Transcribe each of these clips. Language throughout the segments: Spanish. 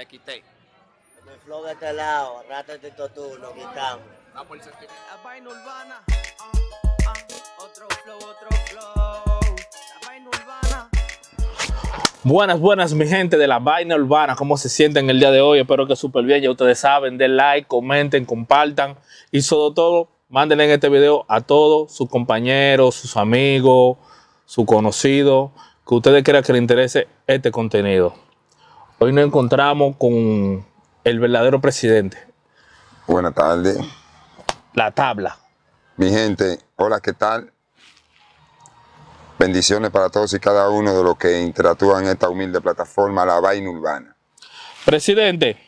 aquí este La vaina ah, ah, otro flow, otro flow. La vaina Buenas, buenas, mi gente de la vaina urbana. ¿Cómo se sienten el día de hoy? Espero que súper bien. Ya ustedes saben, den like, comenten, compartan y sobre todo, mándenle en este video a todos sus compañeros, sus amigos, sus conocidos, que ustedes crean que les interese este contenido. Hoy nos encontramos con el verdadero presidente. Buenas tardes. La tabla. Mi gente, hola, ¿qué tal? Bendiciones para todos y cada uno de los que interactúan en esta humilde plataforma, La Vaina Urbana. Presidente,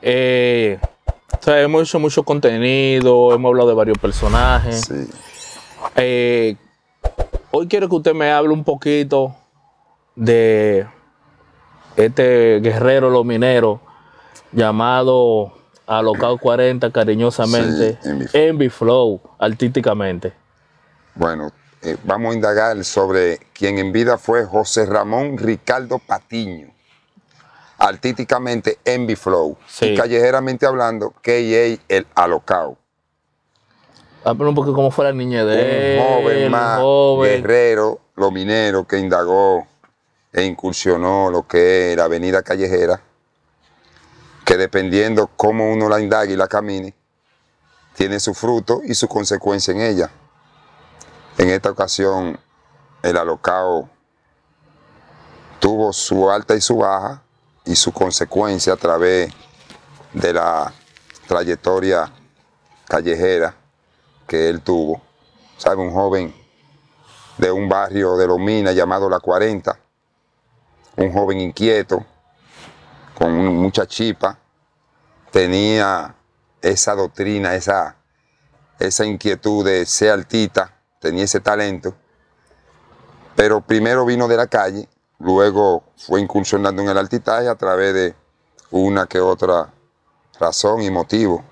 eh, hemos hecho mucho contenido, hemos hablado de varios personajes. Sí. Eh, hoy quiero que usted me hable un poquito de este guerrero lo minero, llamado Alocado 40 cariñosamente, Envy Flow, artísticamente. Bueno, eh, vamos a indagar sobre quien en vida fue José Ramón Ricardo Patiño, artísticamente Envy Flow, y callejeramente hablando, K.A. el Alocao. Habla ah, un poco cómo fue la niñez de joven más, guerrero, lo minero que indagó e incursionó lo que es la avenida callejera, que dependiendo cómo uno la indague y la camine, tiene su fruto y su consecuencia en ella. En esta ocasión, el alocao tuvo su alta y su baja y su consecuencia a través de la trayectoria callejera que él tuvo. ¿Sabe? Un joven de un barrio de Lomina llamado La 40, un joven inquieto, con mucha chipa, tenía esa doctrina, esa, esa inquietud de ser altita, tenía ese talento, pero primero vino de la calle, luego fue incursionando en el altitaje a través de una que otra razón y motivo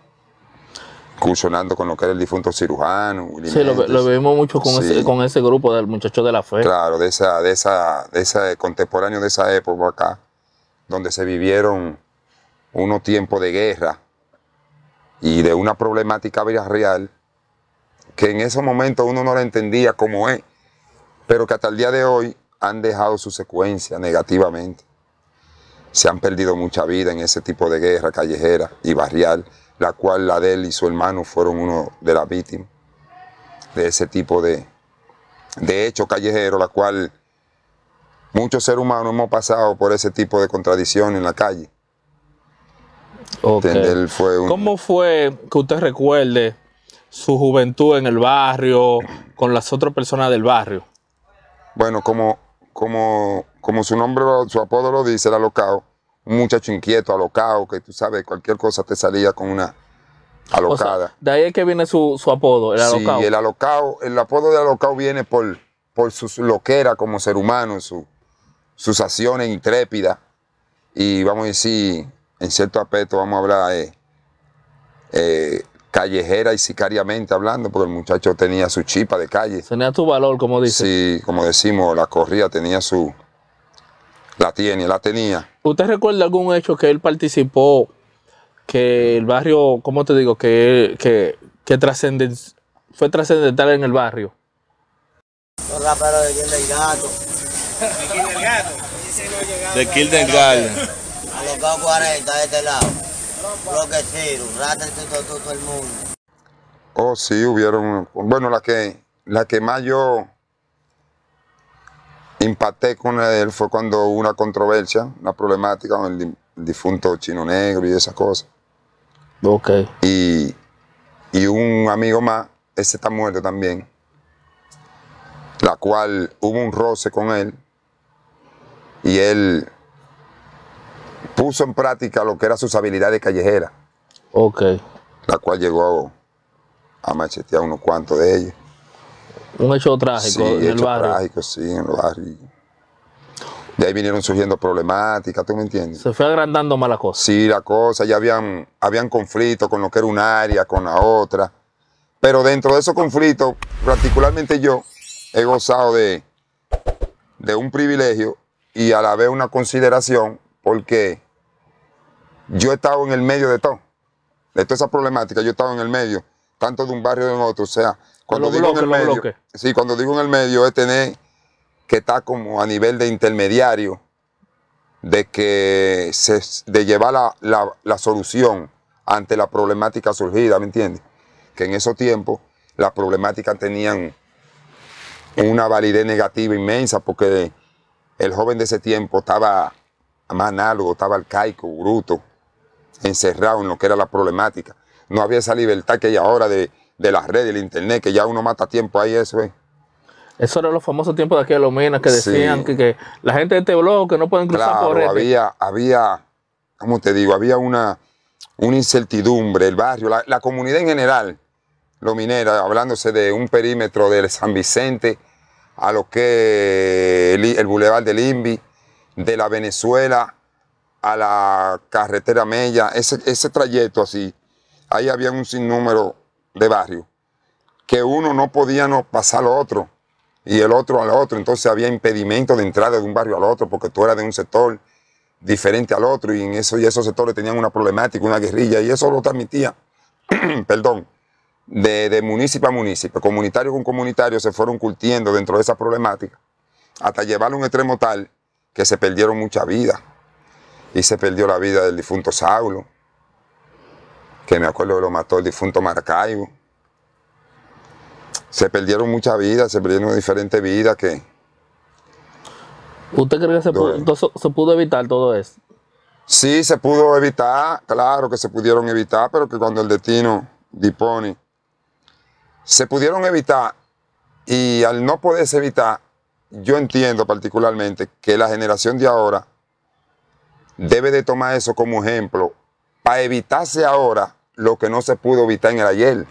incursionando con lo que era el difunto cirujano. Sí, lo, lo, mucho con, ese, con ese grupo del muchacho de la fe. Claro, de esa, de esa, de esa eh, contemporáneo de esa época acá, donde se vivieron unos tiempos de guerra y de una problemática real que en ese momento uno no la entendía como es, pero que hasta el día de hoy han dejado su secuencia negativamente. Se han perdido mucha vida en ese tipo de guerra callejera y barrial la cual la de y su hermano fueron uno de las víctimas de ese tipo de, de hecho callejero, la cual muchos seres humanos hemos pasado por ese tipo de contradicción en la calle. ¿Cómo fue que usted recuerde su juventud en el barrio, con las otras personas del barrio? Bueno, como, como, como su nombre, su apodo lo dice, era locao, un muchacho inquieto, alocado, que tú sabes, cualquier cosa te salía con una alocada. de ahí es que viene su, apodo, el alocado. Sí, el alocado, el apodo de alocado viene por, por loquera como ser humano, su, sus acciones intrépidas. Y vamos a decir, en cierto aspecto, vamos a hablar eh, eh, callejera y sicariamente hablando, porque el muchacho tenía su chipa de calle. Tenía tu valor, como dice. Sí, como decimos, la corrida tenía su, la tiene, la tenía. ¿Usted recuerda algún hecho que él participó, que el barrio, ¿cómo te digo? Que, que, que fue trascendental en el barrio. Los raperos de Kill del Gato. ¿De Kill del Gato? De Kill del Gato. A los 40 de este lado. Bloque que Rater, todo, todo el mundo. Oh, sí, hubieron. Bueno, la que, la que más yo impacté con él fue cuando hubo una controversia, una problemática con el, difunto chino negro y esas cosas. Ok. Y, un amigo más, ese está muerto también, la cual hubo un roce con él y él puso en práctica lo que eran sus habilidades callejeras. Ok. La cual llegó a, a machetear unos cuantos de ellos. Un hecho trágico en el barrio. trágico, sí, en De ahí vinieron surgiendo problemáticas, ¿tú me entiendes? Se fue agrandando más la cosa. Sí, la cosa, ya habían, habían conflictos con lo que era un área, con la otra. Pero dentro de esos conflictos, particularmente yo, he gozado de, de un privilegio y a la vez una consideración porque yo he estado en el medio de todo. De toda esa problemática, yo he estado en el medio, tanto de un barrio como de otro. O sea, cuando digo en el medio, sí, cuando digo en el medio es tener que estar como a nivel de intermediario, de que se, llevar la, solución ante la problemática surgida, ¿me entiendes? Que en esos tiempos las problemáticas tenían una validez negativa inmensa porque el joven de ese tiempo estaba más análogo, estaba arcaico, bruto, encerrado en lo que era la problemática. No había esa libertad que hay ahora de de las redes, del internet, que ya uno mata tiempo ahí, eso es. Eso era los famosos tiempos de aquí de minas, que decían que, la gente de este blog que no pueden cruzar por por este. había, había, como te digo? Había una, una incertidumbre, el barrio, la, comunidad en general, mineros hablándose de un perímetro del San Vicente a lo que el, el Boulevard del Imbi, de la Venezuela a la carretera Mella, ese, ese trayecto así, ahí había un sinnúmero de barrio, que uno no podía no pasar al otro y el otro al otro, entonces había impedimento de entrada de un barrio al otro porque tú eras de un sector diferente al otro y en eso, y esos sectores tenían una problemática, una guerrilla y eso lo transmitía, perdón, de, de municipio a municipio, comunitario con comunitario se fueron curtiendo dentro de esa problemática hasta llevarlo a un extremo tal que se perdieron mucha vida y se perdió la vida del difunto Saulo, que me acuerdo lo mató el difunto Maracaibo. Se perdieron muchas vidas, se perdieron diferentes vidas que... ¿Usted cree que se pudo, evitar todo eso? Sí, se pudo evitar, claro que se pudieron evitar, pero que cuando el destino dispone, se pudieron evitar y al no poderse evitar, yo entiendo particularmente que la generación de ahora debe de tomar eso como ejemplo para evitarse ahora lo que no se pudo evitar en el ayer.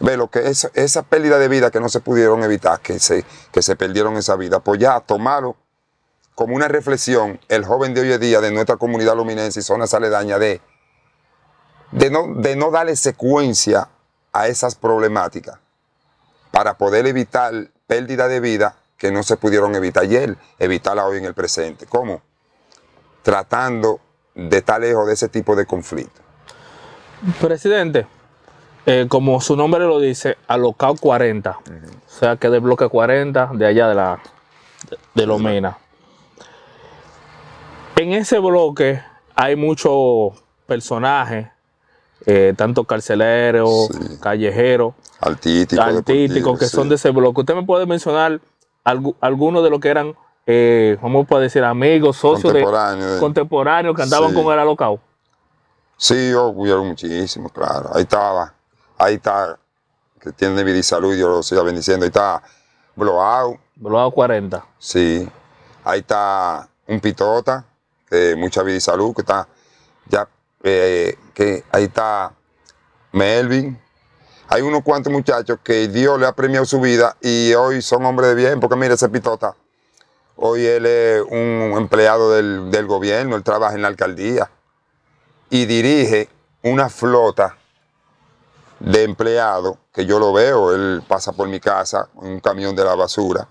lo que esa pérdida de vida que no se pudieron evitar, que se, que se perdieron esa vida, pues ya tomarlo como una reflexión el joven de hoy en día de nuestra comunidad luminense y zona saledaña de, de, no, de no darle secuencia a esas problemáticas para poder evitar pérdida de vida que no se pudieron evitar ayer, evitarla hoy en el presente. ¿Cómo? Tratando de estar lejos de ese tipo de conflictos. Presidente, eh, como su nombre lo dice, Alocao 40. O sea que del bloque 40, de allá de la de, Lomena. En ese bloque hay muchos personajes, eh, tanto carceleros, callejeros, artísticos, que son de ese bloque. ¿Usted me puede mencionar algunos de los que eran, eh, vamos a decir, amigos, socios contemporáneos, que andaban con el alocado? Sí, yo cuidaron muchísimo, claro. Ahí estaba, ahí está, que tiene vida y salud, Dios lo siga bendiciendo. Ahí está Blowout. Blowout 40. Sí. Ahí está un pitota, que mucha vida y salud, que está ya, eh, que ahí está Melvin. Hay unos cuantos muchachos que Dios le ha premiado su vida y hoy son hombres de bien, porque mire ese pitota. Hoy él es un empleado del, del gobierno, él trabaja en la alcaldía y dirige una flota de empleados, que yo lo veo, él pasa por mi casa en un camión de la basura.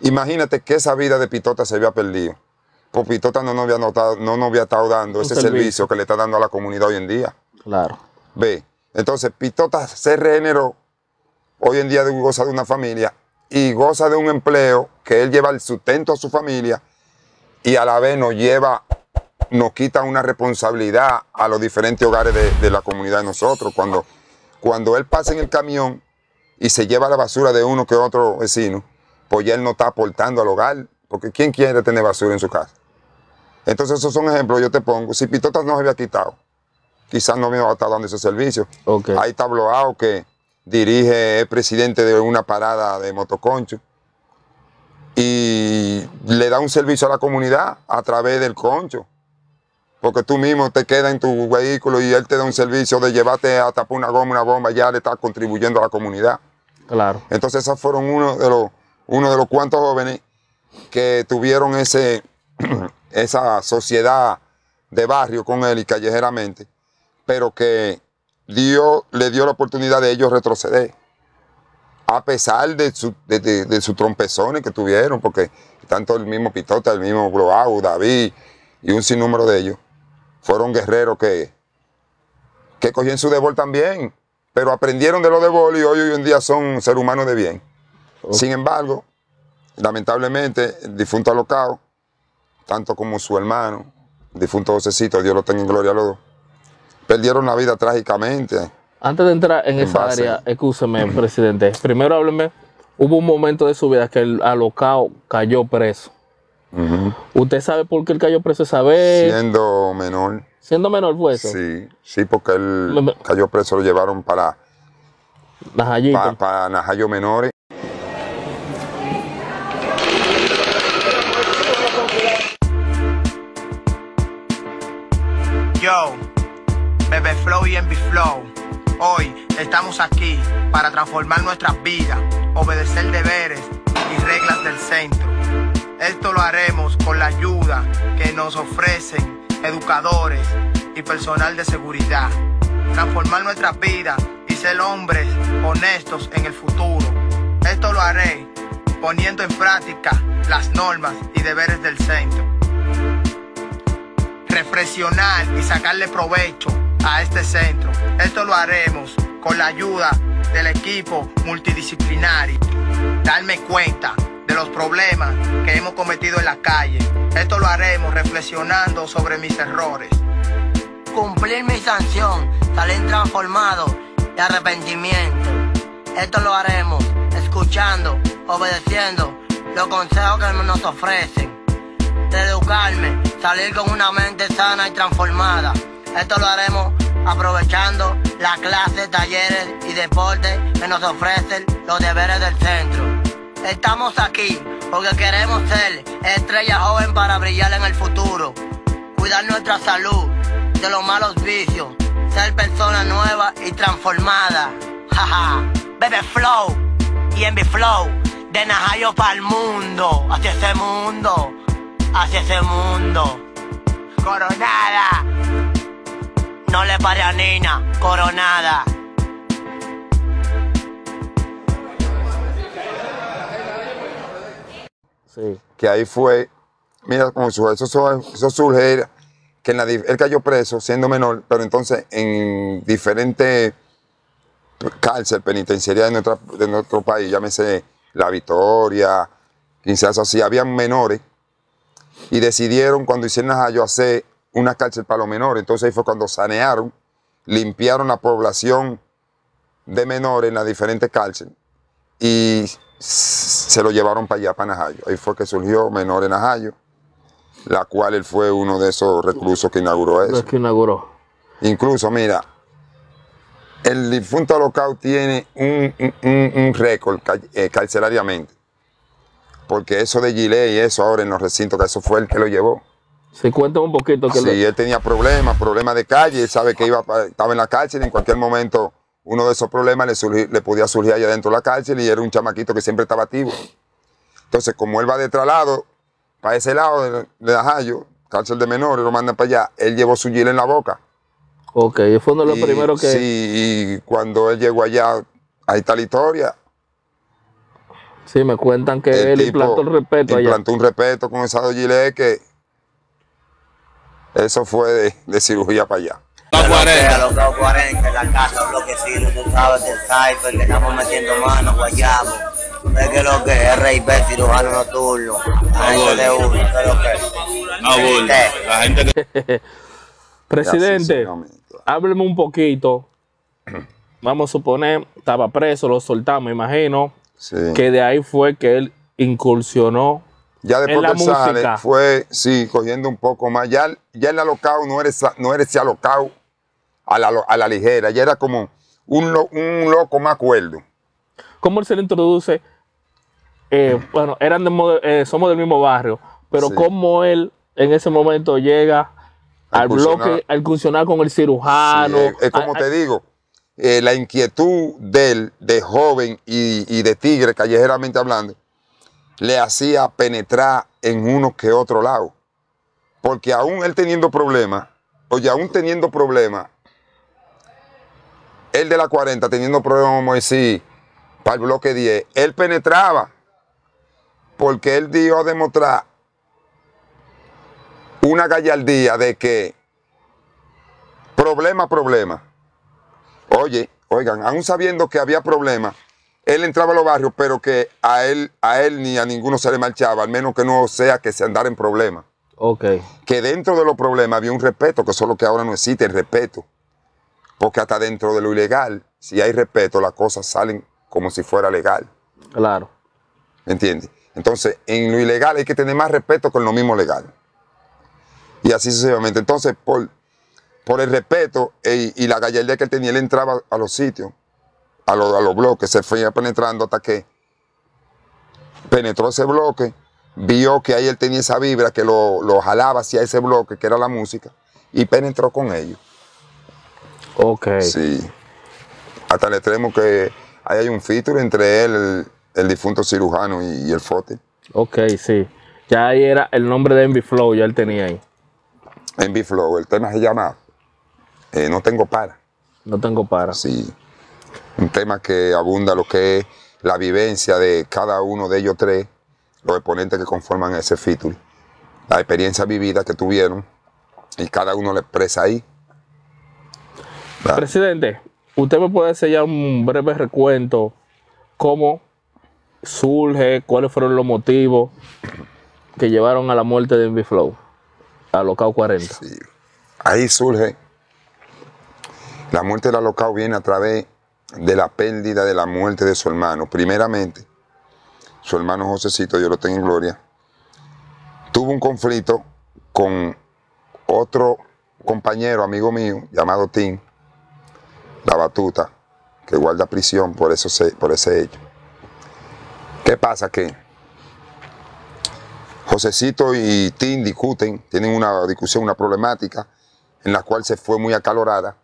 Imagínate que esa vida de Pitota se había perdido. porque Pitota no nos había, no había estado dando ese servicio. que le está dando a la comunidad hoy en día. Claro. Ve, entonces Pitota se regeneró, hoy en día goza de una familia y goza de un empleo que él lleva el sustento a su familia y a la vez nos lleva nos quita una responsabilidad a los diferentes hogares de, la comunidad de nosotros. Cuando, cuando él pasa en el camión y se lleva la basura de uno que otro vecino, pues ya él no está aportando al hogar, porque ¿quién quiere tener basura en su casa? Entonces esos son ejemplos, yo te pongo, si Pitotas no se había quitado, quizás no me va a estar dando ese servicio. Hay tabloado que dirige, es presidente de una parada de motoconcho y le da un servicio a la comunidad a través del concho porque tú mismo te quedas en tu vehículo y él te da un servicio de llevarte a tapar una goma, una bomba, ya le estás contribuyendo a la comunidad. Claro. Entonces, esos fueron uno de los, uno de los cuantos jóvenes que tuvieron ese, esa sociedad de barrio con él y callejeramente, pero que Dios le dio la oportunidad de ellos retroceder, a pesar de, de, sus trompezones que tuvieron, porque tanto el mismo Pitota, el mismo Bloau, David y un sinnúmero de ellos, fueron guerreros que, que cogían su debol también, pero aprendieron de los debol y hoy, en día son seres humanos de bien. Sin embargo, lamentablemente, el difunto Alocao, tanto como su hermano, difunto Josécito, Dios lo tenga en gloria a los dos, perdieron la vida trágicamente. Antes de entrar en, esa área, escúcheme, presidente, primero hábleme, hubo un momento de su vida que el Alocao cayó preso. ¿Usted sabe por qué el cayó preso esa vez? Siendo menor. ¿Siendo menor fue eso? Sí, sí, porque el cayó preso, lo llevaron para... Para, Najayo Menores. Yo, bebé Flow y Envy Flow, hoy estamos aquí para transformar nuestras vidas, obedecer deberes y reglas del centro esto lo haremos con la ayuda que nos ofrecen educadores y personal de seguridad. Transformar nuestras vidas y ser hombres honestos en el futuro. Esto lo haré poniendo en práctica las normas y deberes del centro. Reflexionar y sacarle provecho a este centro. Esto lo haremos con la ayuda del equipo multidisciplinario. Darme cuenta de los problemas que hemos cometido en la calle. Esto lo haremos reflexionando sobre mis errores. Cumplir mi sanción, salir transformado de arrepentimiento. Esto lo haremos escuchando, obedeciendo los consejos que nos ofrecen. De educarme, salir con una mente sana y transformada. Esto lo haremos aprovechando las clases, talleres y deportes que nos ofrecen los deberes del centro. Estamos aquí porque queremos ser estrella joven para brillar en el futuro, cuidar nuestra salud de los malos vicios, ser persona nueva y transformada. Jaja, bebe flow y Envy flow de Najayo para el mundo, hacia ese mundo, hacia ese mundo. Coronada, no le pare a Nina, coronada. Que ahí fue, mira cómo eso, eso surge, que él cayó preso siendo menor, pero entonces en diferentes cárcel penitenciarias de, nuestro país, llámese La Victoria, quizás así, habían menores y decidieron cuando hicieron las yo hacer una cárcel para los menores. Entonces ahí fue cuando sanearon, limpiaron la población de menores en las diferentes cárceles y se lo llevaron para allá, para Najayo. Ahí fue que surgió Menor en Najayo, la cual él fue uno de esos reclusos que inauguró eso. que inauguró. Incluso, mira, el difunto local tiene un, récord eh, carcelariamente. Porque eso de Gile y eso ahora en los recintos, que eso fue el que lo llevó. Se cuenta un poquito que Sí, él tenía problemas, problemas de calle, él sabe que iba, estaba en la cárcel y en cualquier momento uno de esos problemas le, podía surgir allá dentro de la cárcel y era un chamaquito que siempre estaba activo. Entonces, como él va de traslado, para ese lado de, la Ajayo, cárcel de menores, lo mandan para allá, él llevó su gilet en la boca. Ok, fue uno de los primeros que... Sí, y cuando él llegó allá, ahí está la historia. Sí, me cuentan que él implantó el respeto implantó un respeto con esa gilet que eso fue de cirugía para allá. K40. 40 en la casa, bloquecito, tú sabes, del cipher, que estamos metiendo mano, guayabo. Ve que lo que es RIP, cirujano nocturno. La gente de uno, que lo que es. la gente que... Presidente, hábleme un poquito. Vamos a suponer, estaba preso, lo soltamos, imagino. Sí. Que de ahí fue que él incursionó ya después que música. sale, fue, sí, cogiendo un poco más. Ya, ya el alocado no eres, no eres ese locao a la, ligera, ya era como un, loco más cuerdo. ¿Cómo él se le introduce? Eh, mm. bueno, eran eh, somos del mismo barrio, pero cómo él en ese momento llega al, bloque, al funcionar con el cirujano. como ah, te ah. digo, eh, la inquietud de él, de joven y, y, de tigre, callejeramente hablando, le hacía penetrar en uno que otro lado. Porque aún él teniendo problemas, oye, aún teniendo problemas, el de la 40, teniendo problemas, con Moisés para el bloque 10, él penetraba porque él dio a demostrar una gallardía de que problema, problema. Oye, oigan, aún sabiendo que había problemas, él entraba a los barrios, pero que a él, a él ni a ninguno se le marchaba, al menos que no sea que se andara en problemas. Ok. Que dentro de los problemas había un respeto, que solo que ahora no existe, el respeto. Porque hasta dentro de lo ilegal, si hay respeto, las cosas salen como si fuera legal. Claro. ¿Entiendes? Entonces, en lo ilegal hay que tener más respeto con lo mismo legal. Y así sucesivamente. Entonces, por, por el respeto y la gallardía que él tenía, él entraba a los sitios, a, los bloques, se fue penetrando hasta que penetró ese bloque, vio que ahí él tenía esa vibra que lo jalaba hacia ese bloque, que era la música, y penetró con ellos. Ok. Sí. Hasta el extremo que ahí hay un feature entre él, el, difunto cirujano y, el Fote. Ok, sí. Ya ahí era el nombre de Envy Flow, ya él tenía ahí. Envy Flow, el tema se llama eh, No tengo para. No tengo para. Sí. Un tema que abunda lo que es la vivencia de cada uno de ellos tres, los exponentes que conforman ese feature, la experiencia vivida que tuvieron, y cada uno le expresa ahí Presidente, usted me puede hacer ya un breve recuento cómo surge, cuáles fueron los motivos que llevaron a la muerte de Envy Flow, a Locao 40. Ahí surge. La muerte de la Locao viene a través de la pérdida de la muerte de su hermano. Primeramente, su hermano Josecito, yo lo tengo en gloria, tuvo un conflicto con otro compañero, amigo mío, llamado Tim, la batuta, que guarda prisión por, eso por ese hecho. ¿Qué pasa? Que Josecito y Tim discuten, tienen una discusión, una problemática, en la cual se fue muy acalorada.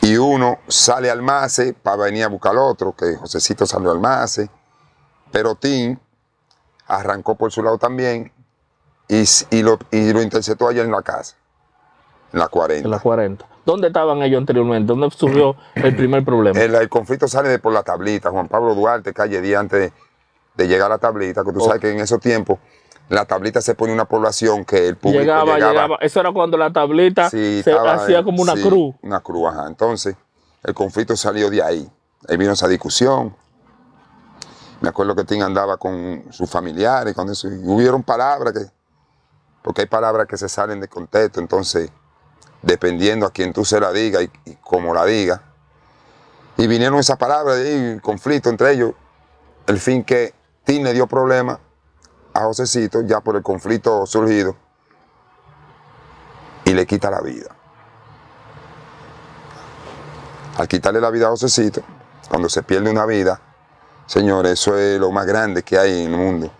Y uno sale al mace para venir a buscar al otro, que Josecito salió al mace. pero Tim arrancó por su lado también y, lo, interceptó allá en la casa, en la 40. En la 40. ¿Dónde estaban ellos anteriormente? ¿Dónde surgió el primer problema? El, conflicto sale de por la tablita. Juan Pablo Duarte, calle día antes de llegar a la tablita, que tú sabes que en esos tiempos la tablita se pone una población que el público llegaba. Llegaba, Eso era cuando la tablita se hacía como una cruz. Una cruz, ajá. Entonces, el conflicto salió de ahí. Ahí vino esa discusión. Me acuerdo que Tim andaba con sus familiares, cuando hubieron palabras que. Porque hay palabras que se salen de contexto, entonces dependiendo a quien tú se la diga y, como cómo la diga Y vinieron esas palabras y conflicto entre ellos. El fin que Tim le dio problema a Josecito ya por el conflicto surgido y le quita la vida. Al quitarle la vida a Josecito, cuando se pierde una vida, señores, eso es lo más grande que hay en el mundo,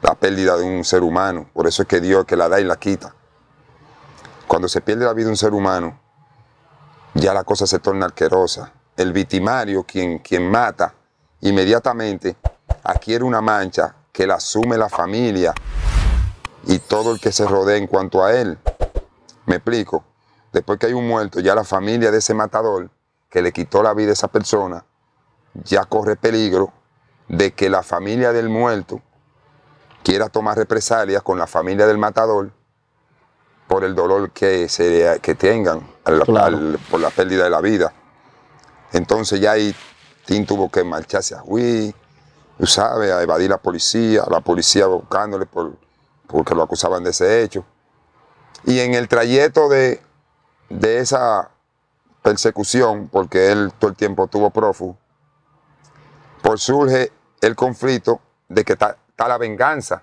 la pérdida de un ser humano. Por eso es que Dios que la da y la quita. Cuando se pierde la vida de un ser humano, ya la cosa se torna alquerosa. El victimario, quien, quien mata, inmediatamente adquiere una mancha que la asume la familia y todo el que se rodea en cuanto a él. Me explico. Después que hay un muerto, ya la familia de ese matador que le quitó la vida a esa persona, ya corre peligro de que la familia del muerto quiera tomar represalias con la familia del matador por el dolor que, que tengan por la pérdida de la vida. Entonces ya ahí Tim tuvo que marcharse a Huí, tú sabes, a evadir la policía, la policía buscándole porque lo acusaban de ese hecho. Y en el trayecto de, de esa persecución, porque él todo el tiempo estuvo prófugo, por pues surge el conflicto de que está la venganza.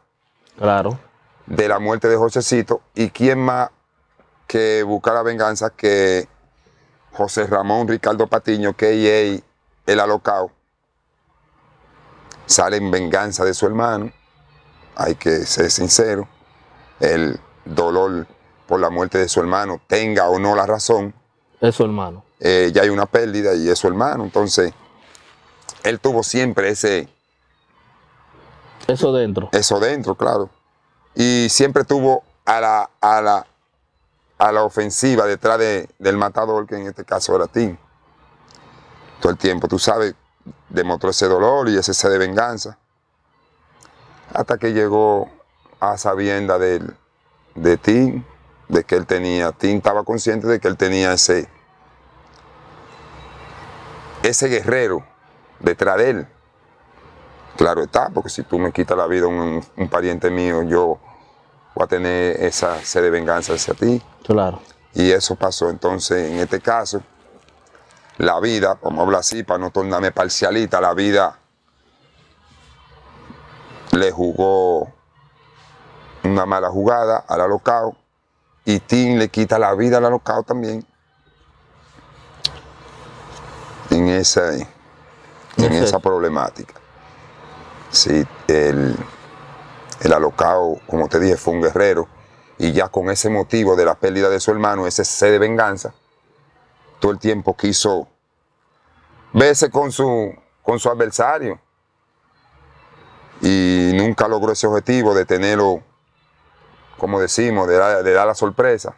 Claro de la muerte de Josecito y quién más que la venganza que José Ramón Ricardo Patiño, que el alocao, sale en venganza de su hermano, hay que ser sincero, el dolor por la muerte de su hermano, tenga o no la razón. Es su hermano. Eh, ya hay una pérdida y es su hermano, entonces él tuvo siempre ese... Eso dentro. Eso dentro, claro y siempre tuvo a la, a la, a la ofensiva detrás del matador, que en este caso era Tim. Todo el tiempo, tú sabes, demostró ese dolor y ese sed de venganza. Hasta que llegó a sabienda de, de Tim, de que él tenía, Tim estaba consciente de que él tenía ese, ese guerrero detrás de él. Claro está, porque si tú me quitas la vida a un, pariente mío, yo va tener esa sed de venganza hacia ti. Claro. Y eso pasó. Entonces, en este caso, la vida, como habla así, para no tornarme parcialita, la vida le jugó una mala jugada al alocao y Tim le quita la vida al alocao también. En esa, en esa problemática. Sí, el el alocao, como te dije, fue un guerrero y ya con ese motivo de la pérdida de su hermano, ese sed de venganza, todo el tiempo quiso verse con su, con su adversario y nunca logró ese objetivo de tenerlo, como decimos, de, dar la sorpresa.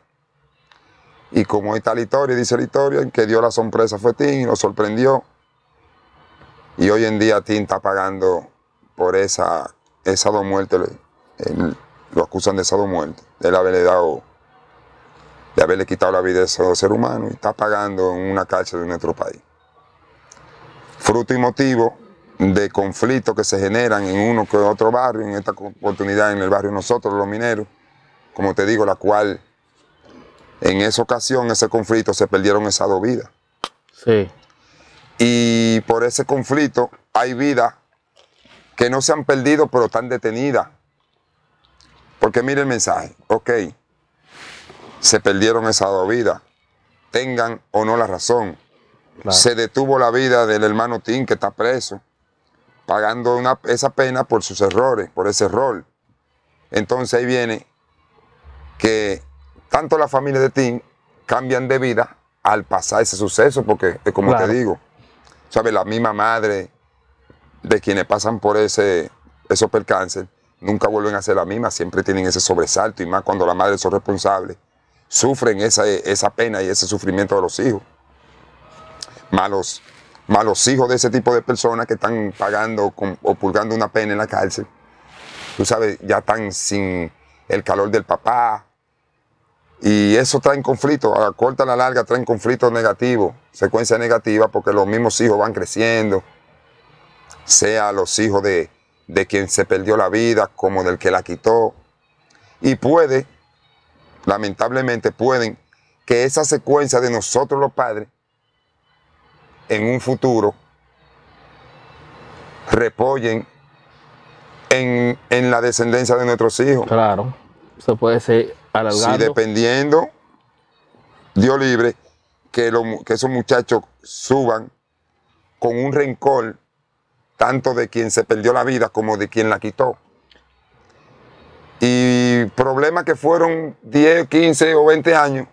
Y como está la historia, dice la historia, que dio la sorpresa fue Tim, lo sorprendió. Y hoy en día Tim está pagando por esa esas dos muertes, lo acusan de esas muerte, de haberle dado, de haberle quitado la vida a ese ser humano y está pagando en una cárcel de nuestro país. Fruto y motivo de conflictos que se generan en uno que otro barrio, en esta oportunidad en el barrio nosotros, los mineros, como te digo, la cual en esa ocasión, ese conflicto, se perdieron esas dos vidas. Sí. Y por ese conflicto hay vida que no se han perdido pero están detenidas. Porque mire el mensaje, ok, se perdieron esas dos vidas, tengan o no la razón. Se detuvo la vida del hermano Tim que está preso, pagando una, esa pena por sus errores, por ese error. Entonces ahí viene que tanto la familia de Tim cambian de vida al pasar ese suceso, porque como te digo, ¿sabes? La misma madre de quienes pasan por ese, esos cáncer, nunca vuelven a ser la misma, siempre tienen ese sobresalto y más cuando la madre son responsables, sufren esa, pena y ese sufrimiento de los hijos. Malos, malos hijos de ese tipo de personas que están pagando o pulgando una pena en la cárcel, tú sabes, ya están sin el calor del papá. Y eso trae conflicto, a corta a la larga traen conflicto negativo, secuencia negativa, porque los mismos hijos van creciendo, sea a los hijos de, de quien se perdió la vida como del que la quitó. Y puede, lamentablemente pueden, que esa secuencia de nosotros los padres, en un futuro, repollen en, la descendencia de nuestros hijos. Claro, eso puede ser alargado. si dependiendo, Dios libre, que, lo, que esos muchachos suban con un rencor tanto de quien se perdió la vida como de quien la quitó. Y problemas que fueron 10, 15 o 20 años,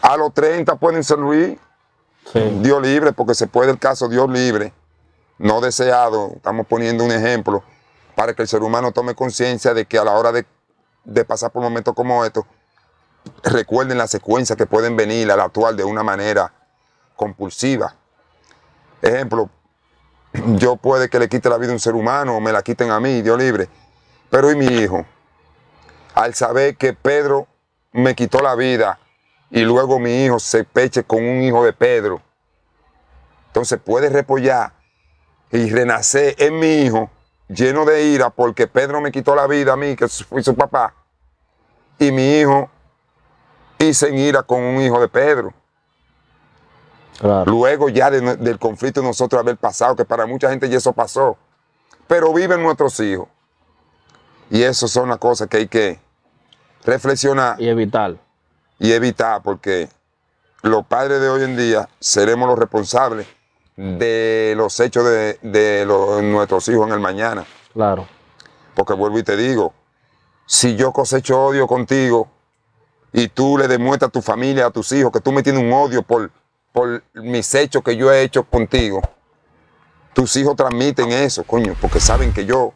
a los 30 pueden salir Dios libre, porque se puede el caso Dios libre, no deseado, estamos poniendo un ejemplo, para que el ser humano tome conciencia de que a la hora de, de pasar por momentos como estos, recuerden la secuencia que pueden venir al actual de una manera compulsiva. Ejemplo, yo puede que le quite la vida a un ser humano o me la quiten a mí, Dios libre. Pero y mi hijo, al saber que Pedro me quitó la vida y luego mi hijo se peche con un hijo de Pedro, entonces puede repollar y renacer en mi hijo lleno de ira porque Pedro me quitó la vida a mí, que fui su papá, y mi hijo hice en ira con un hijo de Pedro. Luego ya del conflicto nosotros haber pasado, que para mucha gente ya eso pasó. Pero viven nuestros hijos. Y eso son las cosas que hay que reflexionar. Y evitar. Y evitar, porque los padres de hoy en día seremos los responsables de los hechos de, nuestros hijos en el mañana. Claro. Porque vuelvo y te digo, si yo cosecho odio contigo y tú le demuestras a tu familia, a tus hijos, que tú me tienes un odio por, por mis hechos que yo he hecho contigo, tus hijos transmiten eso, coño, porque saben que yo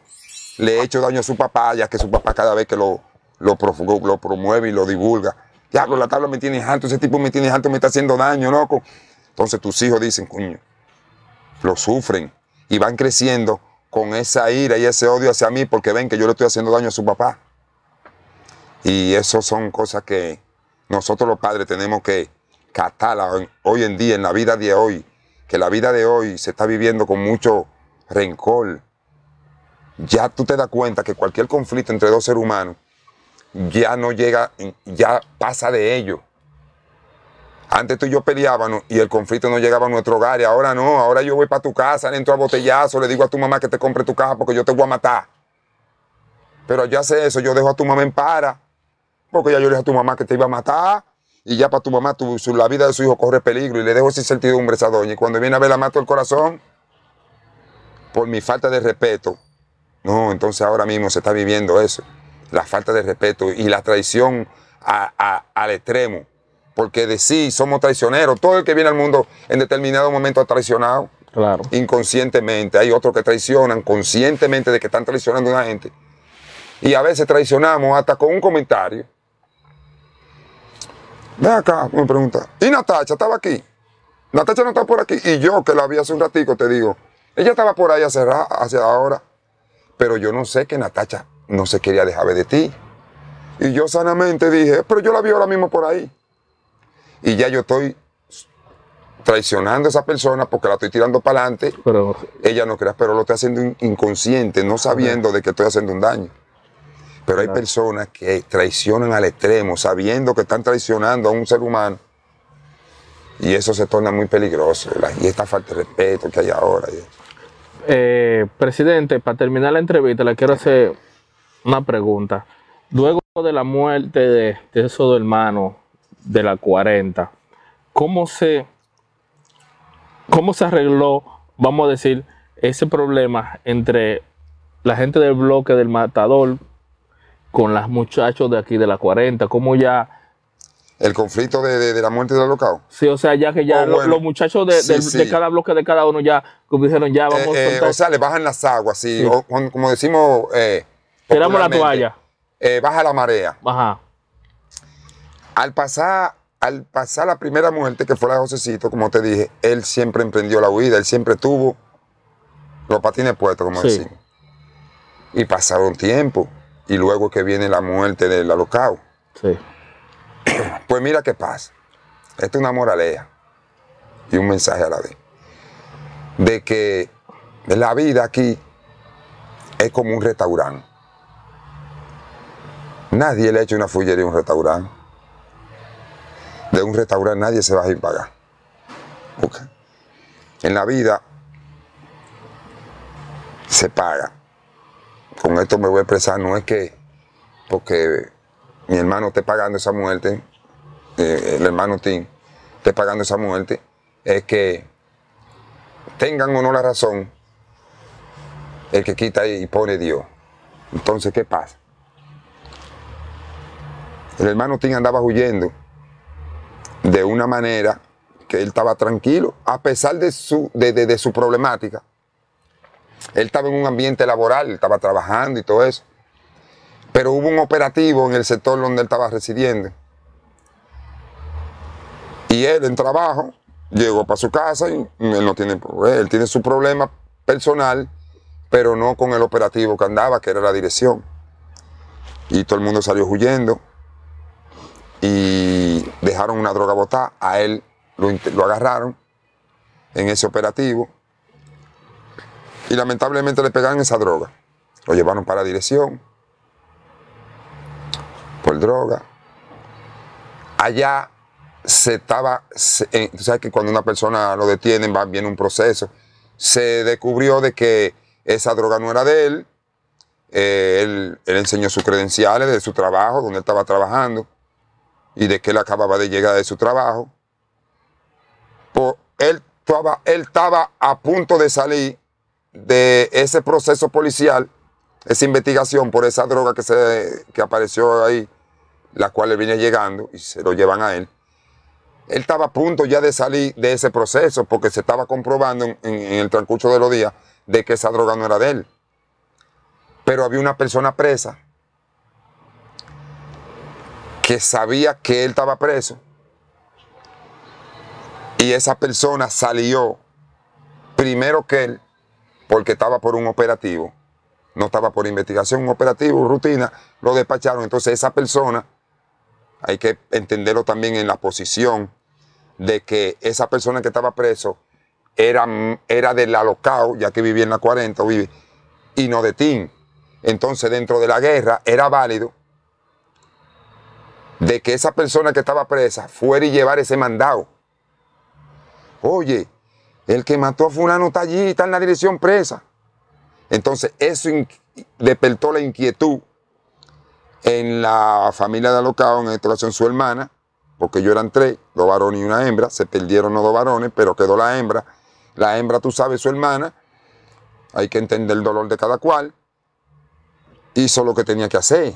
le he hecho daño a su papá, ya que su papá cada vez que lo, lo, promueve y lo divulga. Diablo, la tabla me tiene alto, ese tipo me tiene alto, me está haciendo daño, loco. Entonces tus hijos dicen, coño, lo sufren y van creciendo con esa ira y ese odio hacia mí porque ven que yo le estoy haciendo daño a su papá. Y eso son cosas que nosotros los padres tenemos que catalán hoy en día, en la vida de hoy, que la vida de hoy se está viviendo con mucho rencor, ya tú te das cuenta que cualquier conflicto entre dos seres humanos ya no llega, ya pasa de ello. Antes tú y yo peleábamos y el conflicto no llegaba a nuestro hogar y ahora no, ahora yo voy para tu casa, le entro a botellazo, le digo a tu mamá que te compre tu caja porque yo te voy a matar. Pero ya sé eso, yo dejo a tu mamá en para, porque ya yo le dije a tu mamá que te iba a matar y ya para tu mamá, tu, la vida de su hijo corre peligro y le dejo sin incertidumbre a esa doña. Y cuando viene a ver, la mato el corazón por mi falta de respeto. No, entonces ahora mismo se está viviendo eso, la falta de respeto y la traición al extremo. Porque de sí somos traicioneros. Todo el que viene al mundo en determinado momento ha traicionado. Claro. Inconscientemente. Hay otros que traicionan conscientemente de que están traicionando a una gente. Y a veces traicionamos hasta con un comentario. Ve acá, me pregunta. ¿Y Natacha estaba aquí? Natacha no está por aquí. Y yo que la vi hace un ratico, te digo, ella estaba por ahí hace hacia ahora. Pero yo no sé que Natacha no se quería dejar de ti. Y yo sanamente dije, pero yo la vi ahora mismo por ahí. Y ya yo estoy traicionando a esa persona porque la estoy tirando para adelante. Pero, ella no crea, pero lo estoy haciendo inconsciente, no sabiendo de que estoy haciendo un daño. Pero hay personas que traicionan al extremo, sabiendo que están traicionando a un ser humano. Y eso se torna muy peligroso. Y esta falta de respeto que hay ahora. Eh, presidente, para terminar la entrevista, le quiero hacer una pregunta. Luego de la muerte de, de esos hermanos de la 40, ¿cómo se, ¿cómo se arregló, vamos a decir, ese problema entre la gente del bloque del matador con las muchachos de aquí de la 40, como ya... El conflicto de, de, la muerte del locao. Sí, o sea, ya que ya oh, los, muchachos de, cada bloque de cada uno ya, como dijeron, ya vamos eh, eh, O sea, le bajan las aguas, sí. como decimos. Eh, Tiramos la toalla. Eh, baja la marea. Baja. Al pasar, al pasar la primera muerte, que fue la Josecito, como te dije, él siempre emprendió la huida, él siempre tuvo los patines puestos, como decimos. Y pasaron tiempo y luego que viene la muerte del alocao. Sí. Pues mira qué pasa. Esta es una moraleja y un mensaje a la vez. De que la vida aquí es como un restaurante. Nadie le ha hecho una fullería a un restaurante. De un restaurante nadie se va a ir pagar. En la vida se paga con esto me voy a expresar, no es que porque mi hermano esté pagando esa muerte, eh, el hermano Tim esté pagando esa muerte, es que tengan o no la razón, el que quita y pone Dios. Entonces, ¿qué pasa? El hermano Tim andaba huyendo de una manera que él estaba tranquilo, a pesar de su, de su problemática. Él estaba en un ambiente laboral, él estaba trabajando y todo eso. Pero hubo un operativo en el sector donde él estaba residiendo. Y él en trabajo llegó para su casa y él no tiene problema. Él tiene su problema personal, pero no con el operativo que andaba, que era la dirección. Y todo el mundo salió huyendo. Y dejaron una droga botada. A él lo agarraron en ese operativo y lamentablemente le pegaron esa droga. Lo llevaron para dirección por droga. Allá se estaba, eh, tú sabes que cuando una persona lo detienen, va, viene un proceso. Se descubrió de que esa droga no era de él. Eh, él, enseñó sus credenciales de su trabajo, donde estaba trabajando, y de que él acababa de llegar de su trabajo. Por, él, él estaba a punto de salir de ese proceso policial, esa investigación por esa droga que, se, apareció ahí, la cual le viene llegando y se lo llevan a él, él estaba a punto ya de salir de ese proceso porque se estaba comprobando en, en, el transcurso de los días de que esa droga no era de él. Pero había una persona presa que sabía que él estaba preso y esa persona salió primero que él porque estaba por un operativo, no estaba por investigación, un operativo, rutina, lo despacharon. Entonces esa persona, hay que entenderlo también en la posición de que esa persona que estaba preso era, era del alocao, ya que vivía en la 40, y no de TIN. Entonces dentro de la guerra era válido de que esa persona que estaba presa fuera y llevar ese mandado. Oye, el que mató a fulano está allí, está en la dirección presa. Entonces, eso despertó la inquietud en la familia de Alocao, en esta ocasión su hermana, porque yo eran tres, dos varones y una hembra, se perdieron los dos varones, pero quedó la hembra. La hembra, tú sabes, su hermana, hay que entender el dolor de cada cual, hizo lo que tenía que hacer.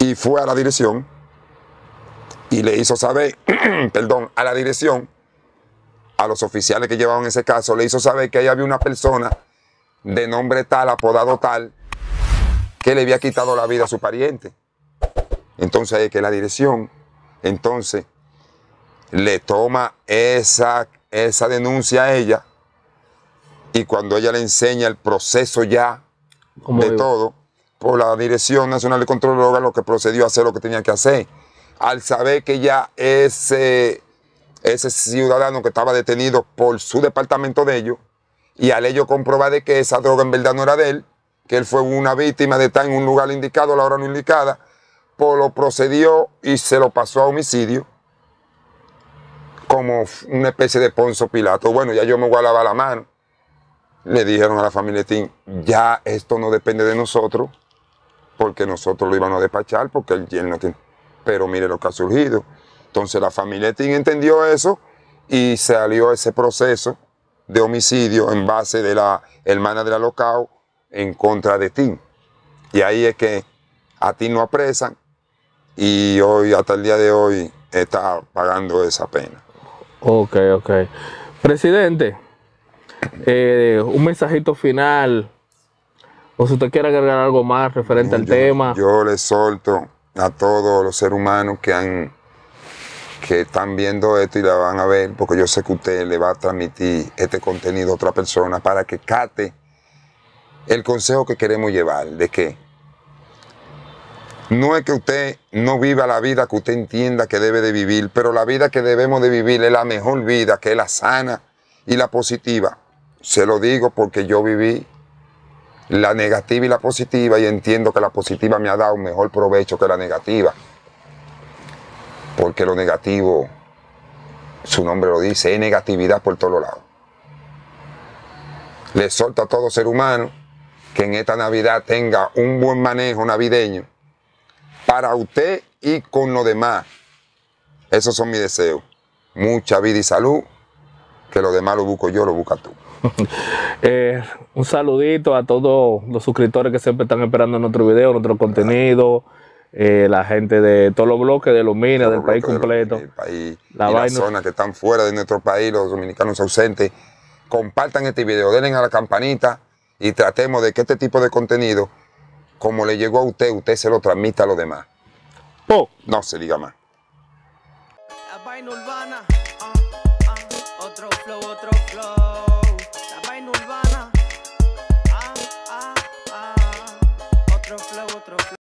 Y fue a la dirección y le hizo saber, perdón, a la dirección a los oficiales que llevaban ese caso, le hizo saber que ahí había una persona de nombre tal, apodado tal, que le había quitado la vida a su pariente. Entonces ahí que la dirección, entonces, le toma esa, esa denuncia a ella y cuando ella le enseña el proceso ya de todo, por la Dirección Nacional de Control de lo que procedió a hacer lo que tenía que hacer. Al saber que ya ese ese ciudadano que estaba detenido por su departamento de ellos, y al ello comprobar de que esa droga en verdad no era de él, que él fue una víctima de estar en un lugar indicado a la hora no indicada, pues lo procedió y se lo pasó a homicidio como una especie de Ponzo Pilato. Bueno, ya yo me voy la mano. Le dijeron a la familia Tim, ya esto no depende de nosotros, porque nosotros lo íbamos a despachar, porque él no tiene... Pero mire lo que ha surgido. Entonces la familia de Tim entendió eso y salió ese proceso de homicidio en base de la hermana de la alocao en contra de Tim. Y ahí es que a ti no apresan y hoy, hasta el día de hoy, está pagando esa pena. Ok, ok. Presidente, eh, un mensajito final, o si usted quiere agregar algo más referente al tema. Yo le solto a todos los seres humanos que han que están viendo esto y la van a ver, porque yo sé que usted le va a transmitir este contenido a otra persona para que cate el consejo que queremos llevar, de que no es que usted no viva la vida que usted entienda que debe de vivir, pero la vida que debemos de vivir es la mejor vida, que es la sana y la positiva. Se lo digo porque yo viví la negativa y la positiva y entiendo que la positiva me ha dado un mejor provecho que la negativa porque lo negativo, su nombre lo dice, es negatividad por todos lados. Le exhorto a todo ser humano que en esta Navidad tenga un buen manejo navideño para usted y con los demás. Esos son mis deseos. Mucha vida y salud, que lo demás lo busco yo, lo busca tú. Eh, un saludito a todos los suscriptores que siempre están esperando nuestro video, nuestro contenido. Eh, la gente de todos los bloques, de los minas, del país completo. y las zonas que están fuera de nuestro país, los dominicanos ausentes. Compartan este video, denle a la campanita y tratemos de que este tipo de contenido, como le llegó a usted, usted se lo transmita a los demás. No se diga más.